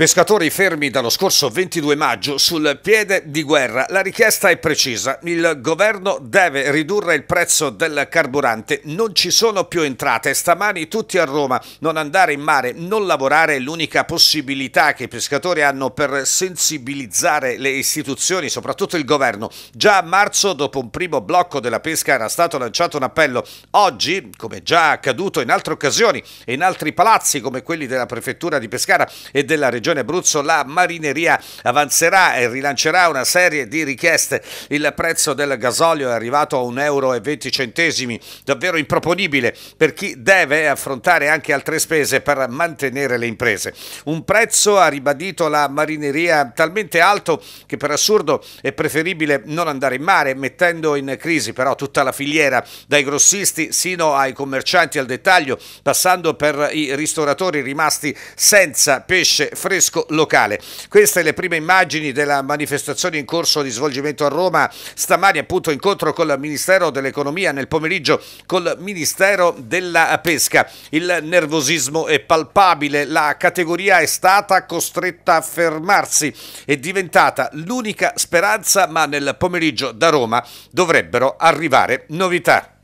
Pescatori fermi dallo scorso 22 maggio sul piede di guerra. La richiesta è precisa. Il governo deve ridurre il prezzo del carburante. Non ci sono più entrate. Stamani tutti a Roma. Non andare in mare, non lavorare è l'unica possibilità che i pescatori hanno per sensibilizzare le istituzioni, soprattutto il governo. Già a marzo, dopo un primo blocco della pesca, era stato lanciato un appello. Oggi, come già accaduto in altre occasioni e in altri palazzi come quelli della prefettura di Pescara e della regione, Regione Abruzzo la marineria avanzerà e rilancerà una serie di richieste. Il prezzo del gasolio è arrivato a 1,20 euro, davvero improponibile per chi deve affrontare anche altre spese per mantenere le imprese. Un prezzo, ha ribadito la marineria, talmente alto che per assurdo è preferibile non andare in mare, mettendo in crisi però tutta la filiera, dai grossisti sino ai commercianti al dettaglio, passando per i ristoratori rimasti senza pesce fresco Francesco Locale. Queste le prime immagini della manifestazione in corso di svolgimento a Roma. Stamani appunto incontro col Ministero dell'Economia, nel pomeriggio col Ministero della Pesca. Il nervosismo è palpabile, la categoria è stata costretta a fermarsi, è diventata l'unica speranza, ma nel pomeriggio da Roma dovrebbero arrivare novità.